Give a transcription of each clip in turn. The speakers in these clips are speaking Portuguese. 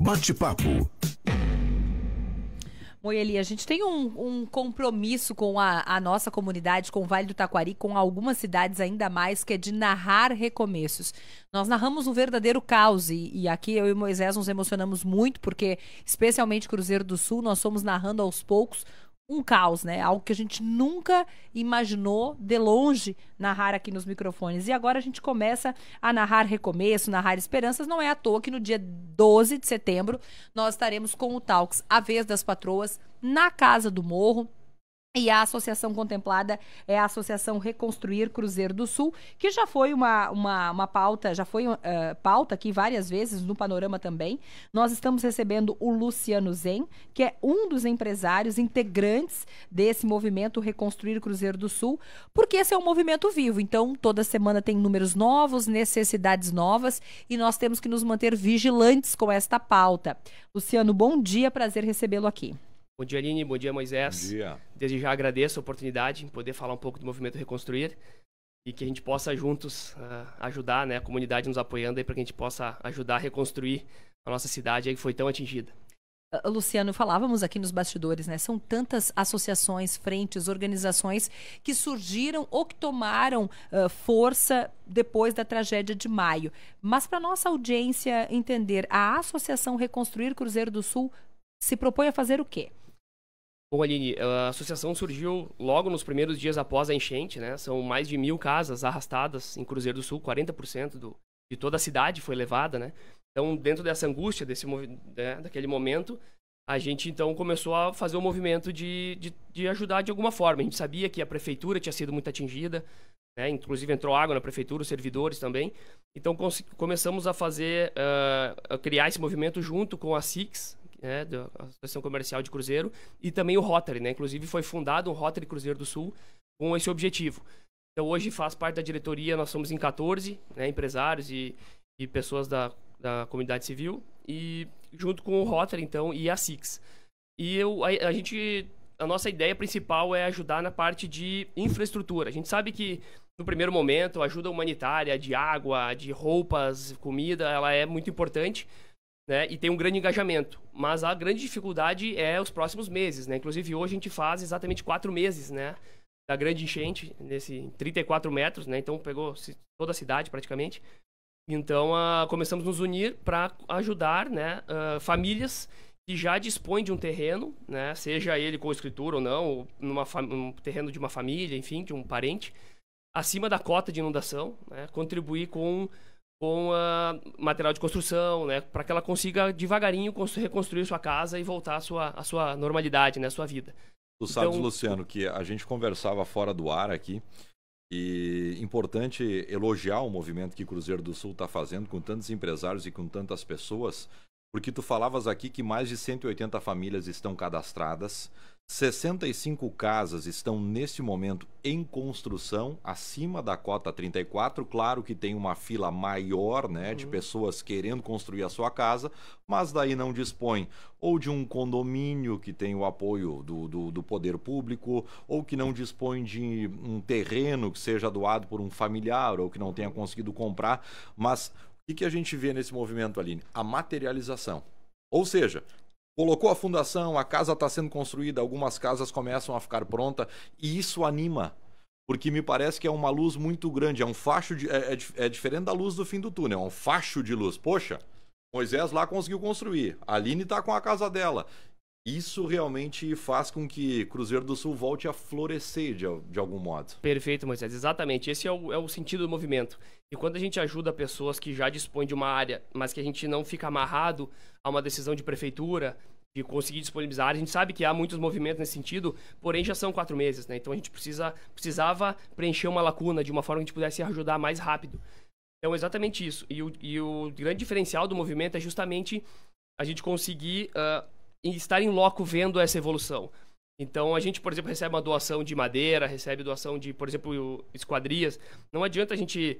Bate-papo. Moeli, a gente tem um, um compromisso com a, a, nossa comunidade, com o Vale do Taquari, com algumas cidades ainda mais, que é de narrar recomeços. Nós narramos um verdadeiro caos e, e aqui eu e Moisés nos emocionamos muito, porque, especialmente Cruzeiro do Sul, nós somos narrando aos poucos um caos, né? Algo que a gente nunca imaginou de longe narrar aqui nos microfones. E agora a gente começa a narrar recomeço, narrar esperanças. Não é à toa que no dia 12 de setembro nós estaremos com o Talks A Vez das Patroas na Casa do Morro, e a associação contemplada é a Associação Reconstruir Cruzeiro do Sul, que já foi uma, uma, uma pauta, já foi uh, pauta aqui várias vezes no Panorama também. Nós estamos recebendo o Luciano Zen, que é um dos empresários integrantes desse movimento Reconstruir Cruzeiro do Sul, porque esse é um movimento vivo. Então, toda semana tem números novos, necessidades novas, e nós temos que nos manter vigilantes com esta pauta. Luciano, bom dia, prazer recebê-lo aqui. Bom dia, Aline. Bom dia, Moisés. Bom dia. Desde já agradeço a oportunidade de poder falar um pouco do movimento Reconstruir e que a gente possa juntos uh, ajudar, né, a comunidade nos apoiando aí para que a gente possa ajudar a reconstruir a nossa cidade aí que foi tão atingida. Ah, Luciano, falávamos aqui nos bastidores, né? São tantas associações, frentes, organizações que surgiram ou que tomaram uh, força depois da tragédia de maio. Mas para nossa audiência entender, a Associação Reconstruir Cruzeiro do Sul se propõe a fazer o quê? Bom, Aline, a associação surgiu logo nos primeiros dias após a enchente, né? São mais de mil casas arrastadas em Cruzeiro do Sul, 40% do, de toda a cidade foi levada, né? Então, dentro dessa angústia, desse, né, daquele momento, a gente então começou a fazer o um movimento de, de, de, ajudar de alguma forma. A gente sabia que a prefeitura tinha sido muito atingida, né? inclusive entrou água na prefeitura, os servidores também. Então, começamos a fazer, uh, a criar esse movimento junto com a SICS, né, da Associação Comercial de Cruzeiro, e também o Rotary, né? Inclusive foi fundado o um Rotary Cruzeiro do Sul com esse objetivo. Então hoje faz parte da diretoria, nós somos em 14 né, empresários e, e pessoas da, da comunidade civil, e junto com o Rotary, então, e a Six. E eu, a, a gente a nossa ideia principal é ajudar na parte de infraestrutura. A gente sabe que no primeiro momento a ajuda humanitária de água, de roupas, comida, ela é muito importante, né? E tem um grande engajamento. Mas a grande dificuldade é os próximos meses, né? Inclusive hoje a gente faz exatamente quatro meses, né? Da grande enchente, nesse 34 metros, né? Então pegou toda a cidade praticamente. Então uh, começamos a nos unir para ajudar, né? Uh, famílias que já dispõem de um terreno, né? Seja ele com escritura ou não, ou numa um terreno de uma família, enfim, de um parente, acima da cota de inundação, né? Contribuir com com ah, material de construção, né, para que ela consiga devagarinho reconstruir sua casa e voltar à sua, à sua normalidade, né, à sua vida. Tu então... sabes, Luciano, que a gente conversava fora do ar aqui e importante elogiar o movimento que Cruzeiro do Sul está fazendo com tantos empresários e com tantas pessoas, porque tu falavas aqui que mais de 180 famílias estão cadastradas, 65 casas estão neste momento em construção, acima da cota 34. Claro que tem uma fila maior, né, uhum. de pessoas querendo construir a sua casa, mas daí não dispõe ou de um condomínio que tem o apoio do, do, do poder público, ou que não dispõe de um terreno que seja doado por um familiar ou que não tenha conseguido comprar. Mas o que, que a gente vê nesse movimento, Aline? A materialização. Ou seja, Colocou a fundação, a casa está sendo construída, algumas casas começam a ficar pronta e isso anima, porque me parece que é uma luz muito grande, é um facho de, é, é, é diferente da luz do fim do túnel, é um facho de luz. Poxa, Moisés lá conseguiu construir, a Aline está com a casa dela isso realmente faz com que Cruzeiro do Sul volte a florescer de, de algum modo. Perfeito, Moisés. Exatamente. Esse é o, é o sentido do movimento. E quando a gente ajuda pessoas que já dispõem de uma área, mas que a gente não fica amarrado a uma decisão de prefeitura, de conseguir disponibilizar. A gente sabe que há muitos movimentos nesse sentido, porém já são quatro meses, né? Então a gente precisa, precisava preencher uma lacuna de uma forma que a gente pudesse ajudar mais rápido. Então, exatamente isso. E o, e o grande diferencial do movimento é justamente a gente conseguir uh, estar em loco vendo essa evolução. Então a gente, por exemplo, recebe uma doação de madeira, recebe doação de, por exemplo, esquadrias. Não adianta a gente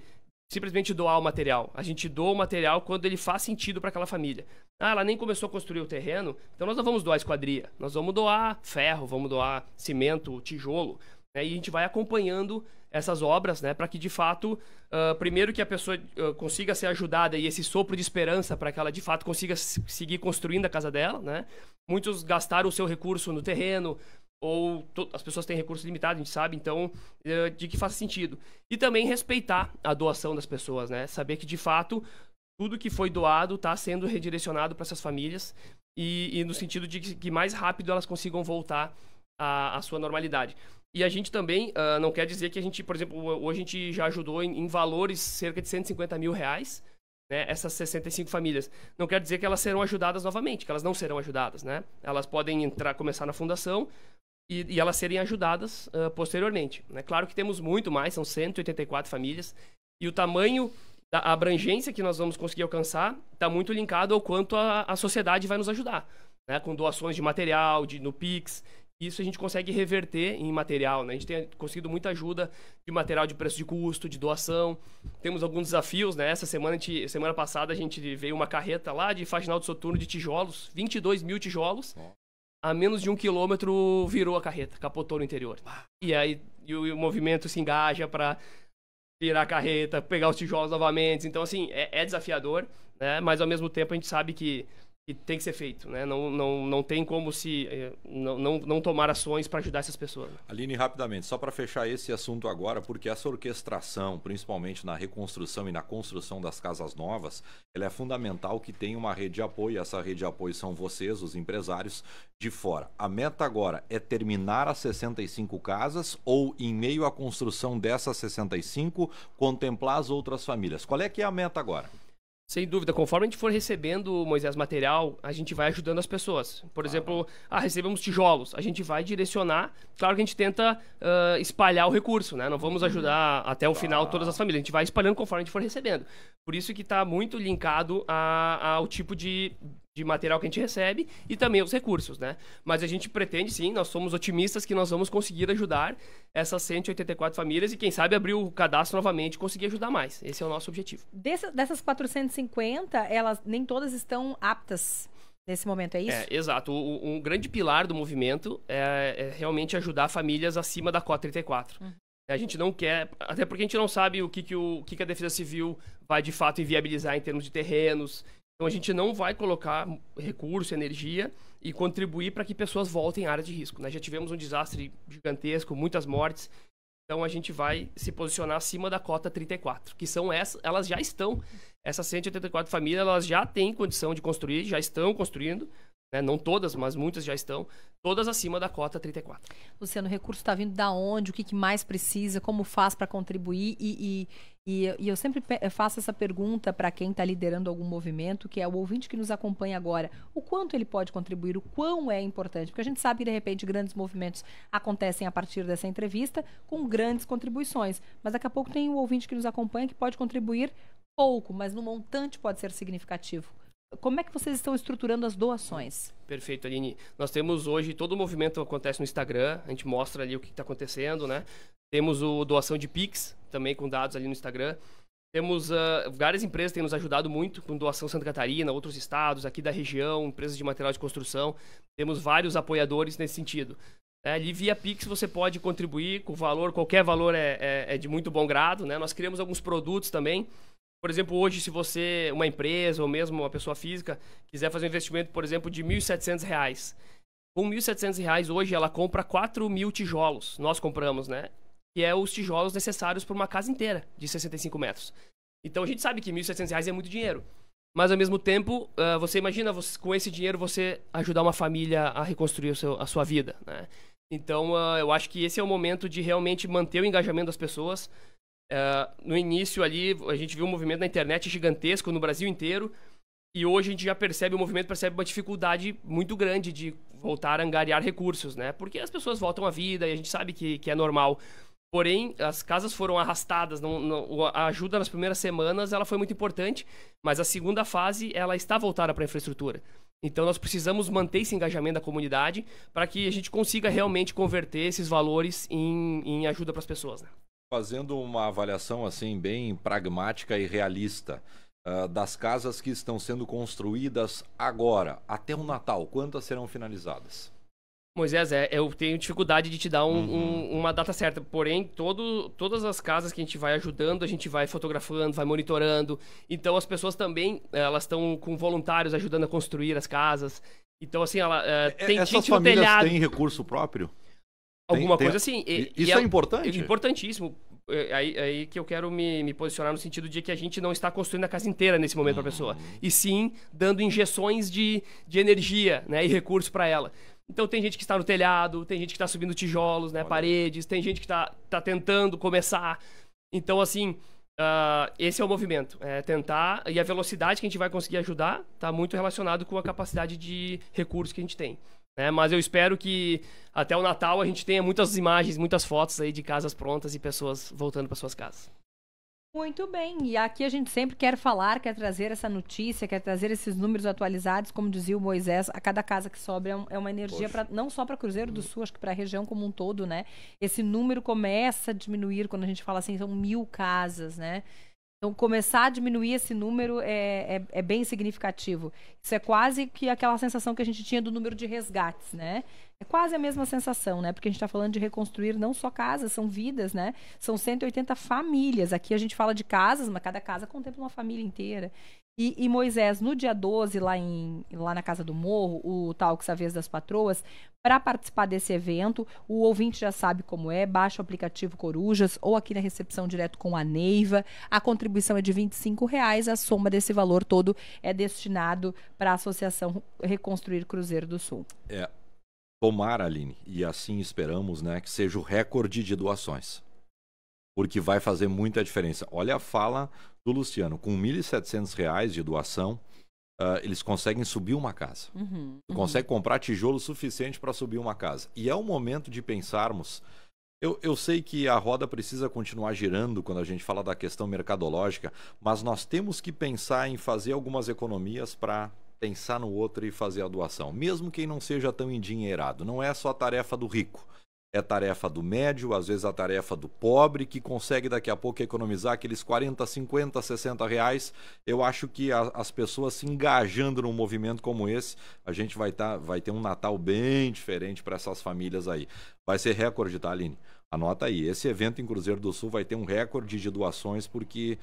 simplesmente doar o material. A gente doa o material quando ele faz sentido para aquela família. Ah, ela nem começou a construir o terreno, então nós não vamos doar esquadria. Nós vamos doar ferro, vamos doar cimento, tijolo. Né? E a gente vai acompanhando essas obras, né? Para que de fato, uh, primeiro que a pessoa uh, consiga ser ajudada e esse sopro de esperança para que ela de fato consiga seguir construindo a casa dela, né? Muitos gastaram o seu recurso no terreno ou as pessoas têm recurso limitado, a gente sabe, então uh, de que faz sentido. E também respeitar a doação das pessoas, né? Saber que de fato tudo que foi doado está sendo redirecionado para essas famílias e, e, no sentido de que, que mais rápido elas consigam voltar a, a sua normalidade. E a gente também uh, não quer dizer que a gente, por exemplo, hoje a gente já ajudou em, em valores cerca de 150 mil reais, né, essas 65 famílias. Não quer dizer que elas serão ajudadas novamente, que elas não serão ajudadas, né? Elas podem entrar, começar na fundação e, e elas serem ajudadas uh, posteriormente. Né? Claro que temos muito mais, são 184 famílias, e o tamanho da abrangência que nós vamos conseguir alcançar está muito linkado ao quanto a, a sociedade vai nos ajudar, né? com doações de material, de, no PIX, isso a gente consegue reverter em material, né? A gente tem conseguido muita ajuda de material de preço de custo, de doação. Temos alguns desafios, né? Essa semana, gente, semana passada a gente veio uma carreta lá de Faginal do Soturno de tijolos, 22 mil tijolos. a menos de um quilômetro virou a carreta, capotou no interior. E aí e o, e o, movimento se engaja para virar a carreta, pegar os tijolos novamente. Então, assim, é, é, desafiador, né? Mas ao mesmo tempo a gente sabe que e tem que ser feito, né? Não, não, não tem como se eh, não, não, não tomar ações para ajudar essas pessoas. Né? Aline, rapidamente, só para fechar esse assunto agora, porque essa orquestração, principalmente na reconstrução e na construção das casas novas, ela é fundamental que tenha uma rede de apoio. Essa rede de apoio são vocês, os empresários de fora. A meta agora é terminar as 65 casas ou em meio à construção dessas 65 contemplar as outras famílias. Qual é que é a meta agora? Sem dúvida, conforme a gente for recebendo, Moisés, material, a gente vai ajudando as pessoas. Por ah, exemplo, ah, recebemos tijolos, a gente vai direcionar. Claro que a gente tenta uh, espalhar o recurso, né? Não vamos uhum. ajudar até o final todas as famílias. A gente vai espalhando conforme a gente for recebendo. Por isso que está muito linkado a, ao tipo de, de material que a gente recebe e também os recursos, né? Mas a gente pretende sim, nós somos otimistas que nós vamos conseguir ajudar essas 184 famílias e quem sabe abrir o cadastro novamente e conseguir ajudar mais. Esse é o nosso objetivo. Dessa, dessas 450, elas nem todas estão aptas nesse momento, é isso? É, exato. O, um grande pilar do movimento é, é, realmente ajudar famílias acima da cota 34. Uhum. A gente não quer, até porque a gente não sabe o que, que, o, que, que a Defesa Civil vai de fato inviabilizar em termos de terrenos, então a gente não vai colocar recurso, energia e contribuir para que pessoas voltem à área de risco. Né? Já tivemos um desastre gigantesco, muitas mortes. Então a gente vai se posicionar acima da cota 34, que são essas, elas já estão, essas 184 famílias, elas já têm condição de construir, já estão construindo, né? não todas, mas muitas já estão, todas acima da cota 34. Luciano, o recurso está vindo da onde? O que, que mais precisa? Como faz para contribuir? E, e e, eu, e eu sempre eh, faço essa pergunta para quem está liderando algum movimento, que é o ouvinte que nos acompanha agora: o quanto ele pode contribuir, o quão é importante? Porque a gente sabe que, de repente, grandes movimentos acontecem a partir dessa entrevista, com grandes contribuições. Mas daqui a pouco tem o um ouvinte que nos acompanha que pode contribuir pouco, mas no montante pode ser significativo como é que vocês estão estruturando as doações? Perfeito, Aline. Nós temos hoje, todo o movimento acontece no Instagram, a gente mostra ali o que está acontecendo, né? Temos o doação de Pix, também com dados ali no Instagram. Temos uh, várias empresas que têm nos ajudado muito com doação Santa Catarina, outros estados, aqui da região, empresas de material de construção. Temos vários apoiadores nesse sentido. É, ali via Pix você pode contribuir com valor, qualquer valor é, é, é de muito bom grado. Né? Nós criamos alguns produtos também por exemplo, hoje, se você, uma empresa ou mesmo uma pessoa física, quiser fazer um investimento, por exemplo, de R$ 1.700, com R$ 1.700 hoje ela compra 4 mil tijolos. Nós compramos, né? Que é os tijolos necessários para uma casa inteira de 65 metros. Então a gente sabe que R$ 1.700 é muito dinheiro. Mas ao mesmo tempo, uh, você imagina você, com esse dinheiro você ajudar uma família a reconstruir seu, a sua vida, né? Então uh, eu acho que esse é o momento de realmente manter o engajamento das pessoas, Uh, no início ali, a gente viu um movimento na internet gigantesco no Brasil inteiro. E hoje a gente já percebe, o movimento percebe uma dificuldade muito grande de voltar a angariar recursos, né? Porque as pessoas voltam à vida e a gente sabe que, que é normal. Porém, as casas foram arrastadas, não, não, a ajuda nas primeiras semanas ela foi muito importante, mas a segunda fase ela está voltada para a infraestrutura. Então nós precisamos manter esse engajamento da comunidade para que a gente consiga realmente converter esses valores em, em ajuda para as pessoas, né? fazendo uma avaliação assim bem pragmática e realista uh, das casas que estão sendo construídas agora até o Natal, quantas serão finalizadas? Moisés, é, eu tenho dificuldade de te dar um, uhum. um, uma data certa, porém, todo, todas as casas que a gente vai ajudando, a gente vai fotografando, vai monitorando. Então, as pessoas também, elas estão com voluntários ajudando a construir as casas. Então, assim, ela, é, tem Essas gente no telhado. têm recurso próprio? alguma tem, coisa assim. E, isso e é, é, importante? Importantíssimo. É, aí, aí que eu quero me, me, posicionar no sentido de que a gente não está construindo a casa inteira nesse momento para a pessoa. E sim dando injeções de, de energia né, e recursos para ela. Então tem gente que está no telhado, tem gente que está subindo tijolos, né, paredes, tem gente que está tá tentando começar. Então, assim, Uh, esse é o movimento, é tentar e a velocidade que a gente vai conseguir ajudar está muito relacionado com a capacidade de recursos que a gente tem. Né? Mas eu espero que até o Natal a gente tenha muitas imagens, muitas fotos aí de casas prontas e pessoas voltando para suas casas. Muito bem, e aqui a gente sempre quer falar, quer trazer essa notícia, quer trazer esses números atualizados, como dizia o Moisés, a cada casa que sobe é, é uma energia, para não só para Cruzeiro do uhum. Sul, acho que para a região como um todo, né? Esse número começa a diminuir quando a gente fala assim, são mil casas, né? Então, começar a diminuir esse número é, é, é bem significativo. Isso é quase que aquela sensação que a gente tinha do número de resgates, né? É quase a mesma sensação, né? Porque a gente está falando de reconstruir não só casas, são vidas, né? São 180 famílias. Aqui a gente fala de casas, mas cada casa contempla uma família inteira. E, e, Moisés, no dia 12, lá, em, lá na Casa do Morro, o Talks A Vez das Patroas, para participar desse evento, o ouvinte já sabe como é, baixa o aplicativo Corujas ou aqui na recepção direto com a Neiva. A contribuição é de R$ reais, a soma desse valor todo é destinado para a Associação Reconstruir Cruzeiro do Sul. É, Tomara, Aline, e assim esperamos, né, que seja o recorde de doações. Porque vai fazer muita diferença. Olha a fala do Luciano, com R$ 1.700 de doação, uh, eles conseguem subir uma casa. Uhum, uhum. Consegue comprar tijolo suficiente para subir uma casa. E é o momento de pensarmos eu, eu, sei que a roda precisa continuar girando quando a gente fala da questão mercadológica, mas nós temos que pensar em fazer algumas economias para pensar no outro e fazer a doação, mesmo quem não seja tão endinheirado. Não é só tarefa do rico, é tarefa do médio, às vezes a tarefa do pobre, que consegue daqui a pouco economizar aqueles 40, 50, 60 reais. Eu acho que a, as pessoas se engajando num movimento como esse, a gente vai, tá, vai ter um Natal bem diferente para essas famílias aí. Vai ser recorde, tá, Aline? Anota aí, esse evento em Cruzeiro do Sul vai ter um recorde de doações, porque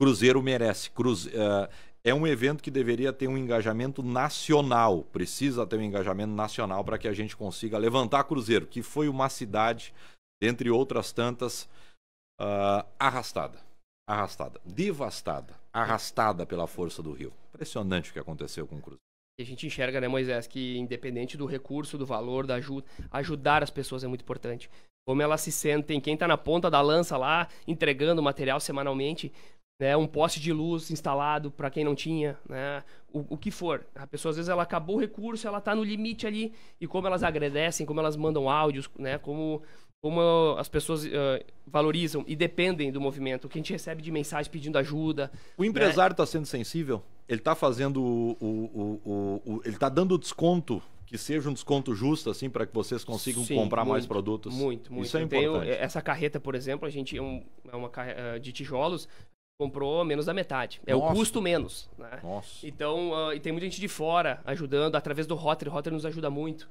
Cruzeiro merece. Cruze... Uh, é um evento que deveria ter um engajamento nacional, precisa ter um engajamento nacional para que a gente consiga levantar Cruzeiro, que foi uma cidade, dentre outras tantas, uh, arrastada. Arrastada, devastada, arrastada pela força do Rio. Impressionante o que aconteceu com o Cruzeiro. E a gente enxerga, né, Moisés, que independente do recurso, do valor, da ajuda, ajudar as pessoas é muito importante como elas se sentem, quem está na ponta da lança lá, entregando material semanalmente, né, um poste de luz instalado para quem não tinha, né, o, o, que for. A pessoa às vezes ela acabou o recurso, ela está no limite ali e como elas agradecem, como elas mandam áudios, né, como como as pessoas uh, valorizam e dependem do movimento, o que a gente recebe de mensagem pedindo ajuda. O né. empresário está né? sendo sensível? Ele está fazendo o, o, o, ele está dando desconto que seja um desconto justo, assim, para que vocês consigam Sim, comprar muito, mais produtos. Muito, muito. Isso é importante. Tenho, essa carreta, por exemplo, a gente é, um, é uma eh, de tijolos comprou menos da metade. É Nossa. o custo menos. Né? Nossa. Então, uh, e tem muita gente de fora ajudando através do Rotary. O Rotary nos ajuda muito.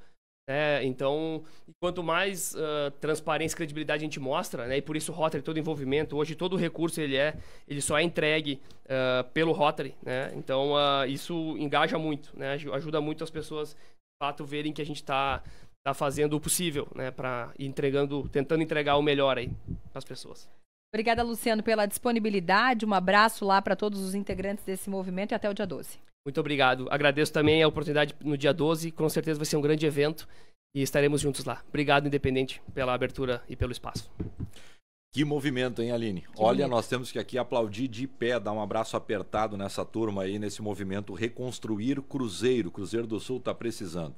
Né? Então, quanto mais uh, transparência e credibilidade a gente mostra, né? e por isso o Rotary, todo envolvimento, hoje todo recurso ele é, ele só é entregue uh, pelo Rotary. Né? Então, isso engaja muito, né? ajuda muito as pessoas de fato verem que a gente está tá fazendo o possível, né, para entregando, tentando entregar o melhor aí para as pessoas. Obrigada, Luciano, pela disponibilidade. Um abraço lá para todos os integrantes desse movimento e até o dia 12. Muito obrigado. Agradeço também a oportunidade no dia 12. Com certeza vai ser um grande evento e estaremos juntos lá. Obrigado, Independente, pela abertura e pelo espaço. Que movimento, hein, Aline? Que Olha, bonito. nós temos que aqui aplaudir de pé, dar um abraço apertado nessa turma aí, nesse movimento Reconstruir Cruzeiro. Cruzeiro do Sul está precisando.